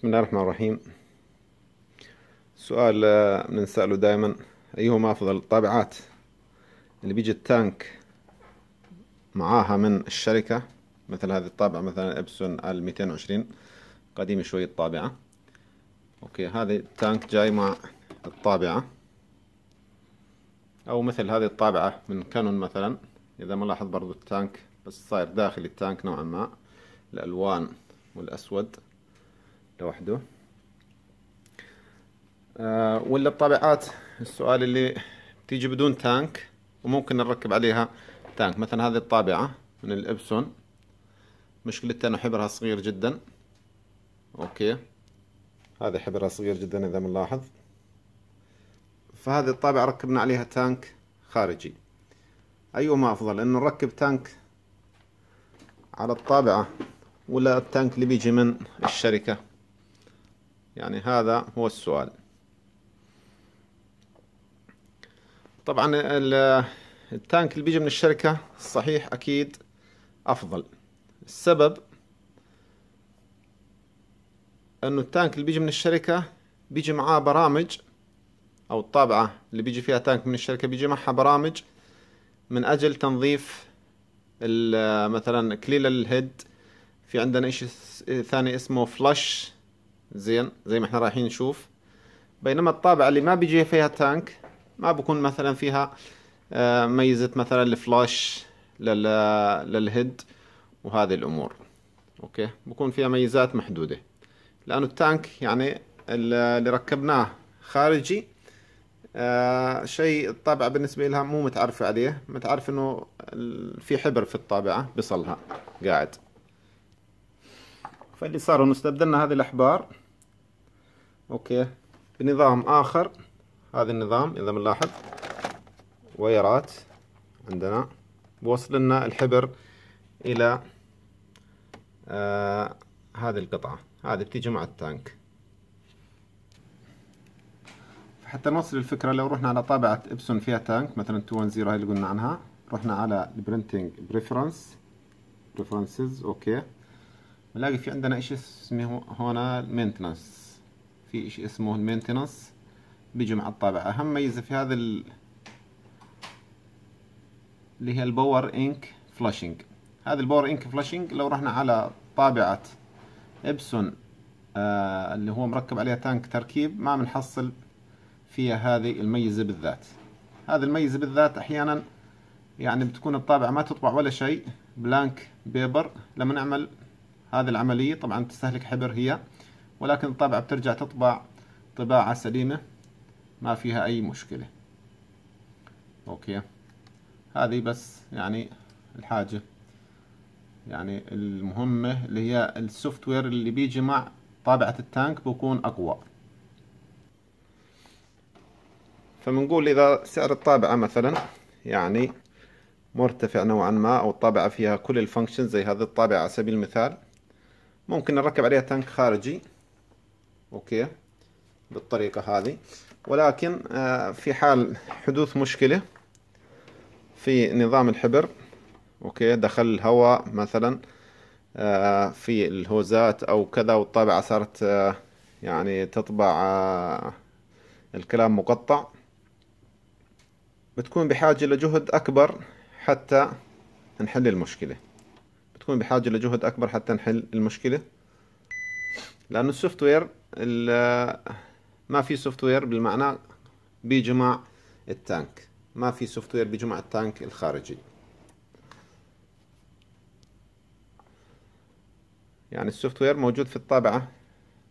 بسم الله الرحمن الرحيم سؤال آه، بنسأله دائما أيهما أفضل الطابعات اللي بيجي التانك معاها من الشركة مثل هذه الطابعة مثلا إبسون ال 220 قديمة شوي الطابعة أوكي هذه التانك جاي مع الطابعة أو مثل هذه الطابعة من كانون مثلا إذا ملاحظ برضو التانك بس صاير داخل التانك نوعا ما الألوان والأسود لوحده آه ولا الطابعات السؤال اللي بتيجي بدون تانك وممكن نركب عليها تانك مثلا هذه الطابعة من الإبسون مشكلتها أنه حبرها صغير جدا أوكي هذا حبرها صغير جدا إذا بنلاحظ فهذه الطابعة ركبنا عليها تانك خارجي أيهما أفضل أنه نركب تانك على الطابعة ولا التانك اللي بيجي من الشركة يعني هذا هو السؤال طبعا التانك اللي بيجي من الشركة الصحيح أكيد أفضل السبب أنه التانك اللي بيجي من الشركة بيجي معاه برامج أو الطابعة اللي بيجي فيها تانك من الشركة بيجي معها برامج من أجل تنظيف مثلا كليل الهيد في عندنا إشي ثاني اسمه فلاش زين زي ما احنا رايحين نشوف بينما الطابعة اللي ما بيجي فيها تانك ما بكون مثلا فيها آه، ميزة مثلا الفلاش للهيد وهذه الأمور أوكي بكون فيها ميزات محدودة لأنه التانك يعني اللي ركبناه خارجي آه شيء الطابعة بالنسبة لها مو متعرفة عليه متعرف انه في حبر في الطابعة بصلها قاعد فاللي صار انه استبدلنا هذه الأحبار اوكي بنظام اخر هذا النظام اذا بنلاحظ ويرات عندنا بوصل لنا الحبر الى آه هذه القطعة هذه بتيجي مع التانك حتى نوصل الفكرة لو رحنا على طابعة ابسون فيها تانك مثلا 210 هاي اللي قلنا عنها رحنا على البرنتنج بريفرنس بريفرنسز اوكي بنلاقي في عندنا اشي اسمه هنا مينتنس في شيء اسمه المينتنس بيجي مع الطابعة أهم ميزة في هذا ال... اللي هي الباور انك فلاشنج هذا الباور انك فلاشنج لو رحنا على طابعة ابسون آه اللي هو مركب عليها تانك تركيب ما بنحصل فيها هذه الميزة بالذات هذه الميزة بالذات أحيانا يعني بتكون الطابعة ما تطبع ولا شيء بلانك بيبر لما نعمل هذه العملية طبعا تستهلك حبر هي ولكن الطابعة بترجع تطبع طباعة سليمة ما فيها أي مشكلة أوكي هذه بس يعني الحاجة يعني المهمة اللي هي السوفت وير اللي بيجي مع طابعة التانك بكون أقوى فبنقول إذا سعر الطابعة مثلا يعني مرتفع نوعا ما أو الطابعة فيها كل الفانكشن زي هذه الطابعة على سبيل المثال ممكن نركب عليها تانك خارجي اوكي بالطريقة هذه ولكن آه، في حال حدوث مشكلة في نظام الحبر اوكي دخل الهواء مثلا آه، في الهوزات او كذا والطابعة صارت آه، يعني تطبع الكلام مقطع بتكون بحاجة لجهد أكبر حتى نحل المشكلة بتكون بحاجة لجهد أكبر حتى نحل المشكلة لأن السوفت وير ما في سوفت وير بالمعنى بيجمع التانك ما في سوفت وير بيجمع التانك الخارجي يعني السوفت وير موجود في الطابعة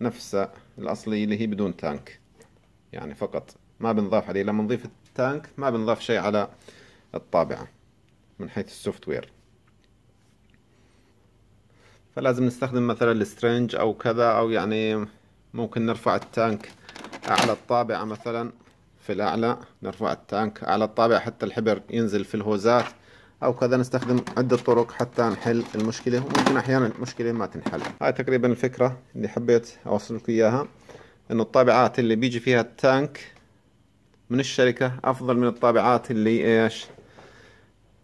نفسها الأصلية اللي هي بدون تانك يعني فقط ما بنضاف عليه لما نضيف التانك ما بنضاف شيء على الطابعة من حيث السوفت وير فلازم نستخدم مثلا السترنج أو كذا أو يعني ممكن نرفع التانك أعلى الطابعة مثلا في الأعلى نرفع التانك أعلى الطابعة حتى الحبر ينزل في الهوزات أو كذا نستخدم عدة طرق حتى نحل المشكلة وممكن أحيانا المشكلة ما تنحل هاي تقريبا الفكرة اللي حبيت أوصل لكم إياها إنه الطابعات اللي بيجي فيها التانك من الشركة أفضل من الطابعات اللي إيش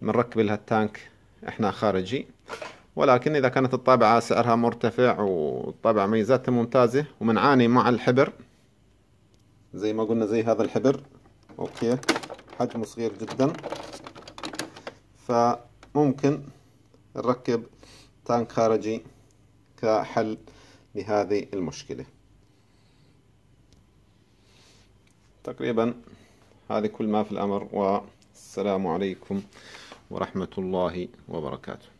بنركب لها التانك إحنا خارجي ولكن إذا كانت الطابعة سعرها مرتفع والطابعة ميزاتها ممتازة ومنعاني مع الحبر زي ما قلنا زي هذا الحبر أوكي حجمه صغير جدا فممكن نركب تانك خارجي كحل لهذه المشكلة تقريبا هذه كل ما في الأمر والسلام عليكم ورحمة الله وبركاته